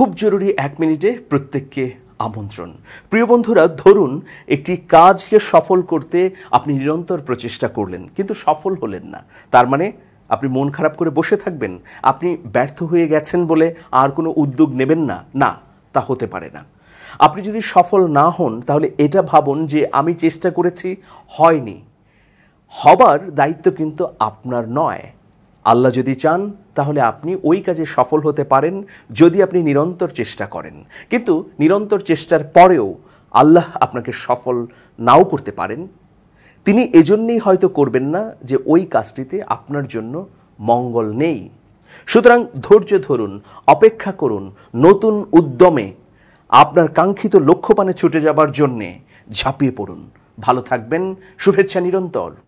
খুব জরুরি এক মিনিটে প্রত্যেককে আমন্ত্রণ প্রিয় বন্ধুরা ধরুন একটি কাজকে সফল করতে আপনি নিরন্তর প্রচেষ্টা করলেন কিন্তু সফল হলেন না তার মানে আপনি মন খারাপ করে বসে থাকবেন আপনি ব্যর্থ হয়ে গেছেন বলে আর কোনো উদ্যোগ নেবেন না না তা হতে পারে না আপনি যদি সফল না হন তাহলে এটা ভাবুন যে আমি চেষ্টা করেছি হয়নি হবার দায়িত্ব কিন্তু আপনার নয় আল্লাহ যদি চান তাহলে আপনি ওই কাজে সফল হতে পারেন যদি আপনি নিরন্তর চেষ্টা করেন কিন্তু নিরন্তর চেষ্টার পরেও আল্লাহ আপনাকে সফল নাও করতে পারেন তিনি এজন্যেই হয়তো করবেন না যে ওই কাজটিতে আপনার জন্য মঙ্গল নেই সুতরাং ধৈর্য ধরুন অপেক্ষা করুন নতুন উদ্যমে আপনার কাঙ্ক্ষিত লক্ষ্যপানে ছুটে যাবার জন্যে ঝাঁপিয়ে পড়ুন ভালো থাকবেন শুভেচ্ছা নিরন্তর